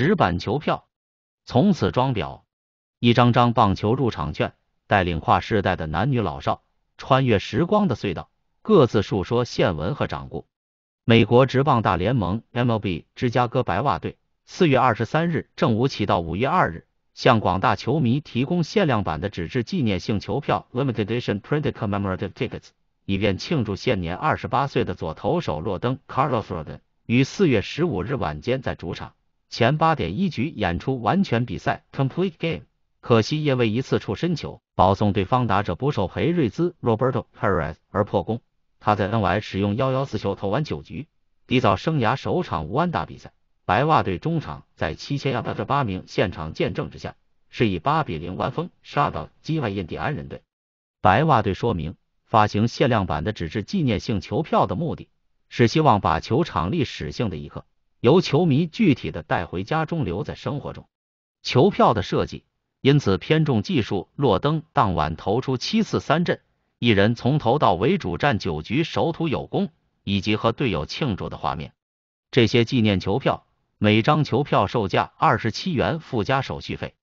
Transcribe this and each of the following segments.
纸板球票，从此装裱，一张张棒球入场券带领跨世代的男女老少穿越时光的隧道，各自述说现文和掌故。美国职棒大联盟 （MLB） 芝加哥白袜队四月二十三日正午起到五月二日，向广大球迷提供限量版的纸质纪念性球票 （Limited Edition Printed Commemorative Tickets），以便庆祝现年二十八岁的左投手洛登 （Carlos Roden） 于四月十五日晚间在主场。前八点一局演出完全比赛 （complete game），可惜因为一次触身球保送对方打者捕手裴瑞兹 （Roberto Perez） 而破功。他在 n y 使用幺幺四球投完九局，缔造生涯首场无安打比赛。白袜队中场在七千亚特兰八名现场见证之下，是以八比零完封杀到击败印第安人队。白袜队说明发行限量版的纸质纪念性球票的目的是希望把球场历史性的一刻。由球迷具体的带回家中，留在生活中。球票的设计因此偏重技术。洛登当晚投出七次三振，一人从头到尾主战九局守土有功，以及和队友庆祝的画面。这些纪念球票每张球票售价二十七元，附加手续费。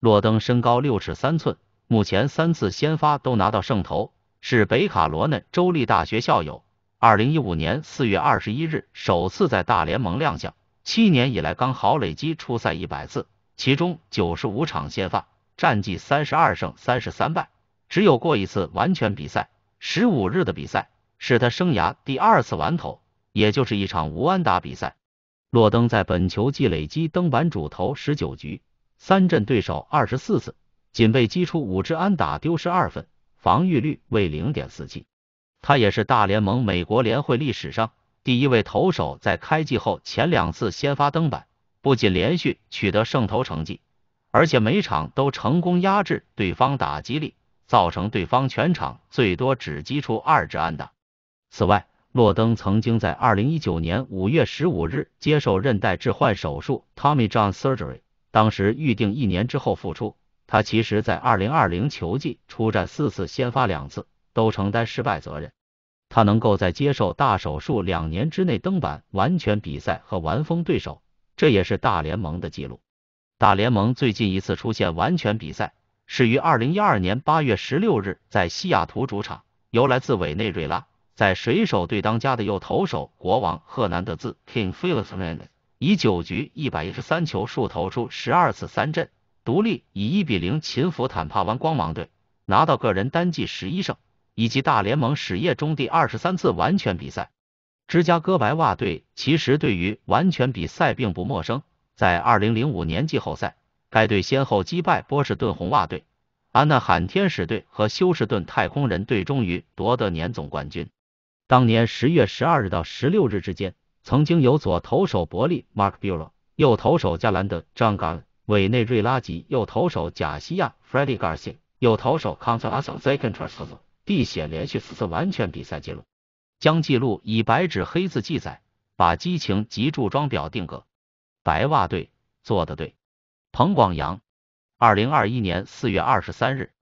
洛登身高六尺三寸，目前三次先发都拿到胜投，是北卡罗那州立大学校友。二零一五年四月二十一日首次在大联盟亮相，七年以来刚好累积出赛一百次，其中九十五场先发，战绩三十二胜三十三败，只有过一次完全比赛。十五日的比赛是他生涯第二次完投，也就是一场无安打比赛。洛登在本球季累积登板主投十九局，三阵对手二十四次，仅被击出五支安打，丢失二分，防御率为零点四七。他也是大联盟美国联会历史上第一位投手，在开季后前两次先发登板，不仅连续取得胜投成绩，而且每场都成功压制对方打击力，造成对方全场最多只击出二支安打。此外，洛登曾经在2019年5月15日接受韧带置换手术 （Tommy John Surgery），当时预定一年之后复出。他其实在2020球季出战四次先发两次，都承担失败责任。他能够在接受大手术两年之内登板完全比赛和完封对手，这也是大联盟的记录。大联盟最近一次出现完全比赛是于二零一二年八月十六日在西雅图主场，由来自委内瑞拉在水手队当家的右投手国王赫南德兹 （King Felix h e n a n d 以九局一百一十三球数投出十二次三振，独立以一比零擒服坦帕湾光芒队，拿到个人单季十一胜。以及大联盟史业中第二十三次完全比赛。芝加哥白袜队其实对于完全比赛并不陌生，在2005年季后赛，该队先后击败波士顿红袜队、安纳罕天使队和休士顿太空人队，终于夺得年总冠军。当年10月12日到16日之间，曾经有左投手伯利 （Mark b u r l e 右投手加兰德 （Jangal）、委内瑞拉籍右投手贾西亚 （Freddie Garcia）、右投手康特拉斯 （Second） 合作。地写连续四次完全比赛记录，将记录以白纸黑字记载，把激情及柱装表定格。白袜队做得对。彭广阳，二零二一年四月二十三日。